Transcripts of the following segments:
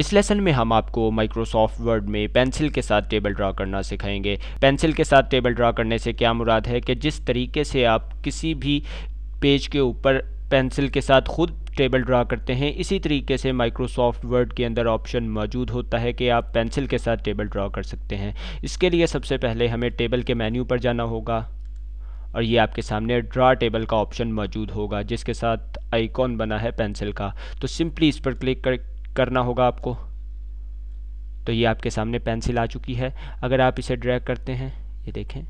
इस लेसन में हम आपको माइक्रोसॉफ्ट वर्ड में पेंसिल के साथ टेबल ड्रा करना सिखाएंगे पेंसिल के साथ टेबल ड्रा करने से क्या मुराद है कि जिस तरीके से आप किसी भी पेज के ऊपर पेंसिल के साथ खुद टेबल ड्रा करते हैं इसी तरीके से माइक्रोसॉफ्ट वर्ड के अंदर ऑप्शन मौजूद होता है कि आप पेंसिल के साथ टेबल ड्रा कर सकते हैं इसके लिए सबसे पहले हमें टेबल के मेन्यू पर जाना होगा और ये आपके सामने ड्रा टेबल का ऑप्शन मौजूद होगा जिसके साथ आइकॉन बना है पेंसिल का तो सिंपली इस पर क्लिक कर करना होगा आपको तो ये आपके सामने पेंसिल आ चुकी है अगर आप इसे ड्रैग करते हैं ये देखें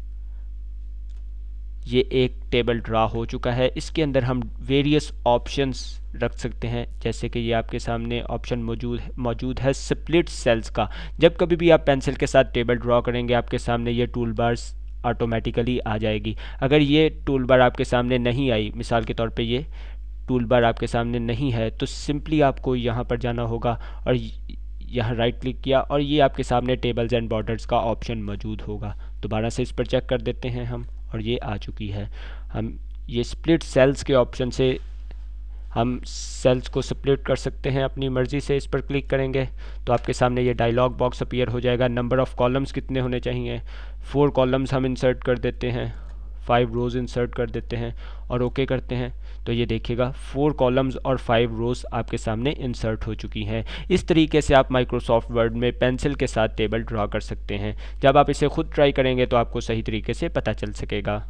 ये एक टेबल ड्रा हो चुका है इसके अंदर हम वेरियस ऑप्शंस रख सकते हैं जैसे कि ये आपके सामने ऑप्शन मौजूद मौजूद है स्प्लिट सेल्स का जब कभी भी आप पेंसिल के साथ टेबल ड्रा करेंगे आपके सामने ये टूल बार्स ऑटोमेटिकली आ जाएगी अगर ये टूल बार आपके सामने नहीं आई मिसाल के तौर पे ये टूल बार आपके सामने नहीं है तो सिंपली आपको यहाँ पर जाना होगा और यहाँ राइट क्लिक किया और ये आपके सामने टेबल्स एंड बॉर्डर्स का ऑप्शन मौजूद होगा दोबारा से इस पर चेक कर देते हैं हम और ये आ चुकी है हम ये स्प्लिट सेल्स के ऑप्शन से हम सेल्स को स्प्लिट कर सकते हैं अपनी मर्ज़ी से इस पर क्लिक करेंगे तो आपके सामने ये डायलॉग बॉक्स अपीयर हो जाएगा नंबर ऑफ़ कॉलम्स कितने होने चाहिए फोर कॉलम्स हम इंसर्ट कर देते हैं फाइव रोज़ इंसर्ट कर देते हैं और ओके okay करते हैं तो ये देखिएगा फोर कॉलम्स और फाइव रोज आपके सामने इंसर्ट हो चुकी हैं इस तरीके से आप माइक्रोसॉफ्ट वर्ड में पेंसिल के साथ टेबल ड्रा कर सकते हैं जब आप इसे खुद ट्राई करेंगे तो आपको सही तरीके से पता चल सकेगा